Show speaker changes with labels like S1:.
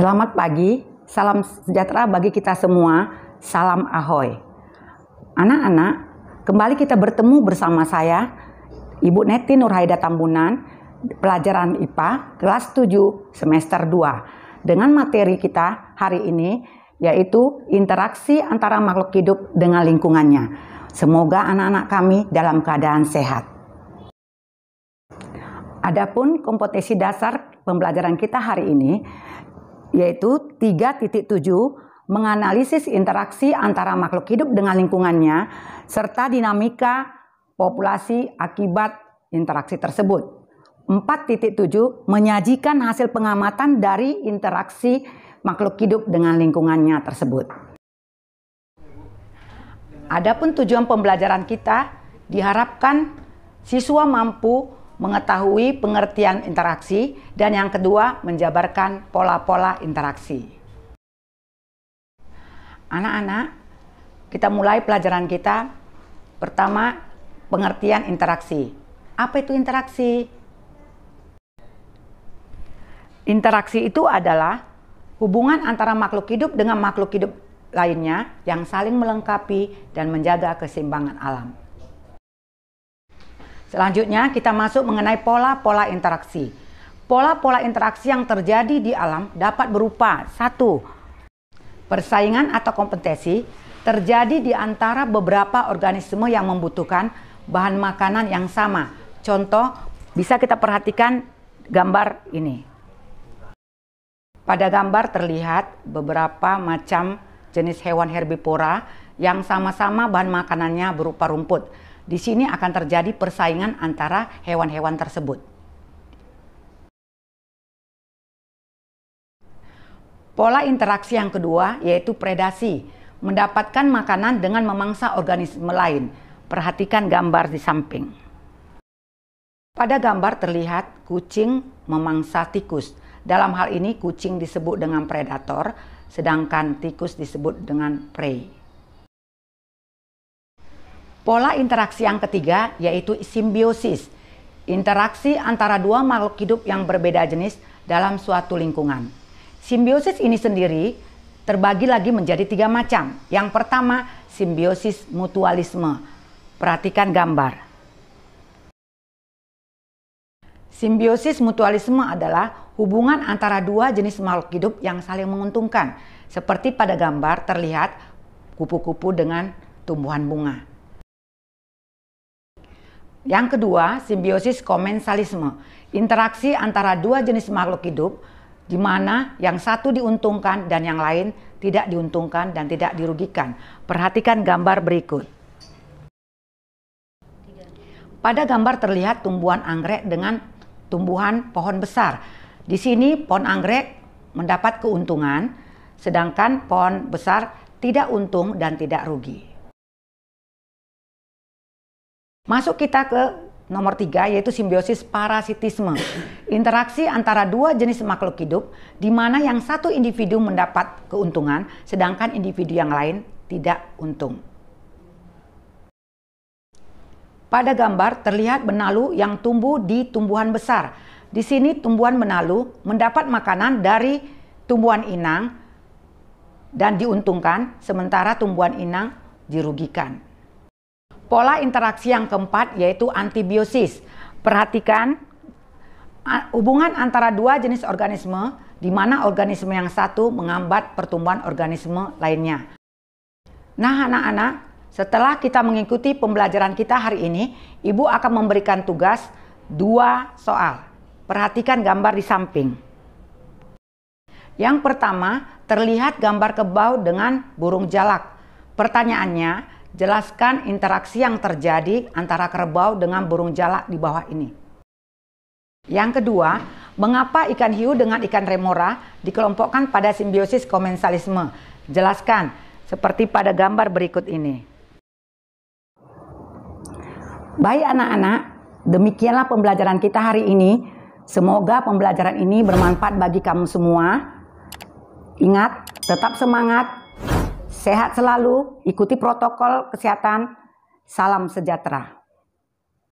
S1: Selamat pagi, salam sejahtera bagi kita semua, salam ahoy. Anak-anak, kembali kita bertemu bersama saya, Ibu Neti Nurhaida Tambunan, pelajaran IPA, kelas 7, semester 2. Dengan materi kita hari ini, yaitu interaksi antara makhluk hidup dengan lingkungannya. Semoga anak-anak kami dalam keadaan sehat. Adapun kompetensi dasar pembelajaran kita hari ini yaitu 3.7 menganalisis interaksi antara makhluk hidup dengan lingkungannya serta dinamika populasi akibat interaksi tersebut. 4.7 menyajikan hasil pengamatan dari interaksi makhluk hidup dengan lingkungannya tersebut. Adapun tujuan pembelajaran kita diharapkan siswa mampu mengetahui pengertian interaksi, dan yang kedua, menjabarkan pola-pola interaksi. Anak-anak, kita mulai pelajaran kita. Pertama, pengertian interaksi. Apa itu interaksi? Interaksi itu adalah hubungan antara makhluk hidup dengan makhluk hidup lainnya yang saling melengkapi dan menjaga keseimbangan alam. Selanjutnya kita masuk mengenai pola-pola interaksi. Pola-pola interaksi yang terjadi di alam dapat berupa satu persaingan atau kompetisi terjadi di antara beberapa organisme yang membutuhkan bahan makanan yang sama. Contoh bisa kita perhatikan gambar ini. Pada gambar terlihat beberapa macam jenis hewan herbivora yang sama-sama bahan makanannya berupa rumput di sini akan terjadi persaingan antara hewan-hewan tersebut. Pola interaksi yang kedua yaitu predasi, mendapatkan makanan dengan memangsa organisme lain. Perhatikan gambar di samping. Pada gambar terlihat kucing memangsa tikus. Dalam hal ini kucing disebut dengan predator, sedangkan tikus disebut dengan prey. Pola interaksi yang ketiga yaitu simbiosis, interaksi antara dua makhluk hidup yang berbeda jenis dalam suatu lingkungan. Simbiosis ini sendiri terbagi lagi menjadi tiga macam. Yang pertama, simbiosis mutualisme. Perhatikan gambar. Simbiosis mutualisme adalah hubungan antara dua jenis makhluk hidup yang saling menguntungkan. Seperti pada gambar terlihat kupu-kupu dengan tumbuhan bunga. Yang kedua, simbiosis komensalisme, interaksi antara dua jenis makhluk hidup di mana yang satu diuntungkan dan yang lain tidak diuntungkan dan tidak dirugikan. Perhatikan gambar berikut. Pada gambar terlihat tumbuhan anggrek dengan tumbuhan pohon besar. Di sini pohon anggrek mendapat keuntungan, sedangkan pohon besar tidak untung dan tidak rugi. Masuk kita ke nomor tiga yaitu simbiosis parasitisme. Interaksi antara dua jenis makhluk hidup di mana yang satu individu mendapat keuntungan sedangkan individu yang lain tidak untung. Pada gambar terlihat benalu yang tumbuh di tumbuhan besar. Di sini tumbuhan benalu mendapat makanan dari tumbuhan inang dan diuntungkan sementara tumbuhan inang dirugikan. Pola interaksi yang keempat yaitu antibiosis. Perhatikan hubungan antara dua jenis organisme di mana organisme yang satu menghambat pertumbuhan organisme lainnya. Nah, anak-anak, setelah kita mengikuti pembelajaran kita hari ini, Ibu akan memberikan tugas dua soal. Perhatikan gambar di samping. Yang pertama, terlihat gambar kebau dengan burung jalak. Pertanyaannya, Jelaskan interaksi yang terjadi antara kerbau dengan burung jalak di bawah ini. Yang kedua, mengapa ikan hiu dengan ikan remora dikelompokkan pada simbiosis komensalisme? Jelaskan, seperti pada gambar berikut ini. Baik anak-anak, demikianlah pembelajaran kita hari ini. Semoga pembelajaran ini bermanfaat bagi kamu semua. Ingat, tetap semangat, Sehat selalu, ikuti protokol kesehatan. Salam sejahtera.